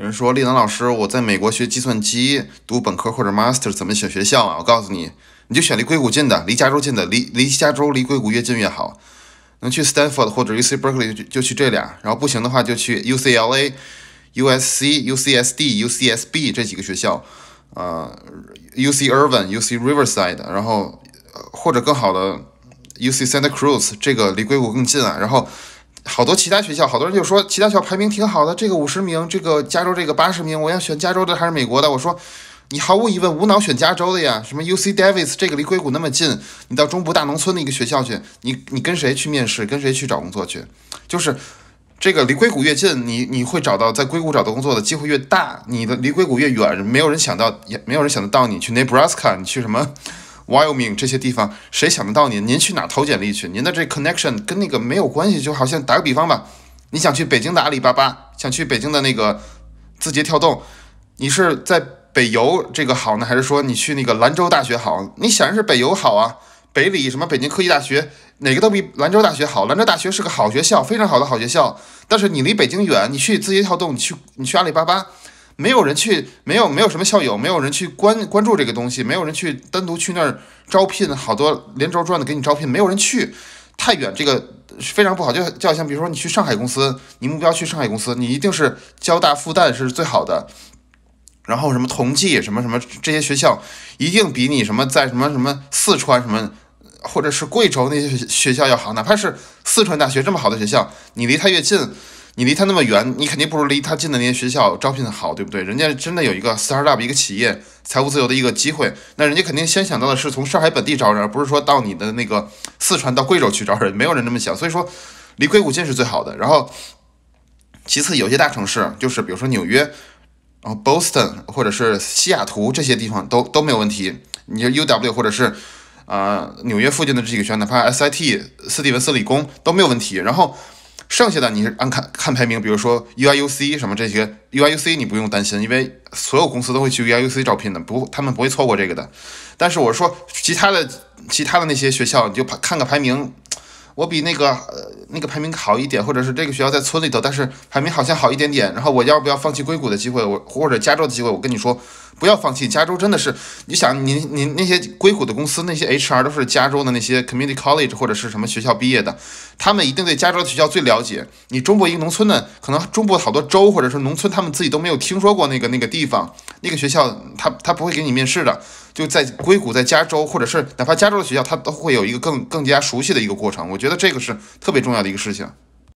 有人说丽南老师，我在美国学计算机，读本科或者 master 怎么选学校啊？我告诉你，你就选离硅谷近的，离加州近的，离离加州离硅谷越近越好。能去 Stanford 或者 U C Berkeley 就就去这俩，然后不行的话就去 U C L A、U S C、U C S D、U C S B 这几个学校，呃，U C Irvine、U C Riverside，然后或者更好的 U C Santa Cruz，这个离硅谷更近啊，然后。好多其他学校，好多人就说其他学校排名挺好的，这个五十名，这个加州这个八十名，我要选加州的还是美国的？我说，你毫无疑问无脑选加州的呀。什么 UC Davis 这个离硅谷那么近，你到中部大农村的一个学校去，你你跟谁去面试，跟谁去找工作去？就是这个离硅谷越近，你你会找到在硅谷找到工作的机会越大。你的离硅谷越远，没有人想到，也没有人想得到你去 Nebraska，你去什么？Wyoming 这些地方，谁想得到您？您去哪儿投简历去？您的这 connection 跟那个没有关系，就好像打个比方吧，你想去北京的阿里巴巴，想去北京的那个字节跳动，你是在北邮这个好呢，还是说你去那个兰州大学好？你显然是北邮好啊，北理什么北京科技大学哪个都比兰州大学好。兰州大学是个好学校，非常好的好学校，但是你离北京远，你去字节跳动，你去你去阿里巴巴。没有人去，没有没有什么校友，没有人去关关注这个东西，没有人去单独去那儿招聘，好多连轴转的给你招聘，没有人去太远，这个非常不好。就就好像比如说你去上海公司，你目标去上海公司，你一定是交大、复旦是最好的，然后什么同济、什么什么这些学校，一定比你什么在什么什么四川什么或者是贵州那些学校要好，哪怕是四川大学这么好的学校，你离它越近。你离他那么远，你肯定不如离他近的那些学校招聘的好，对不对？人家真的有一个 startup 一个企业财务自由的一个机会，那人家肯定先想到的是从上海本地招人，而不是说到你的那个四川到贵州去招人，没有人这么想。所以说，离硅谷近是最好的。然后，其次有些大城市，就是比如说纽约，然后 Boston 或者是西雅图这些地方都都没有问题。你 UW 或者是啊纽约附近的这几个学校，哪怕 SIT 斯蒂文斯理工都没有问题。然后。剩下的你是按看看排名，比如说 U I U C 什么这些 U I U C 你不用担心，因为所有公司都会去 U I U C 招聘的，不他们不会错过这个的。但是我说其他的其他的那些学校，你就看个排名。我比那个呃那个排名好一点，或者是这个学校在村里头，但是排名好像好一点点。然后我要不要放弃硅谷的机会，我或者加州的机会？我跟你说，不要放弃加州，真的是你想你你那些硅谷的公司，那些 HR 都是加州的那些 community college 或者是什么学校毕业的，他们一定对加州的学校最了解。你中国一个农村的，可能中国好多州或者是农村，他们自己都没有听说过那个那个地方那个学校，他他不会给你面试的。就在硅谷，在加州，或者是哪怕加州的学校，他都会有一个更更加熟悉的一个过程。我觉得这个是特别重要的一个事情。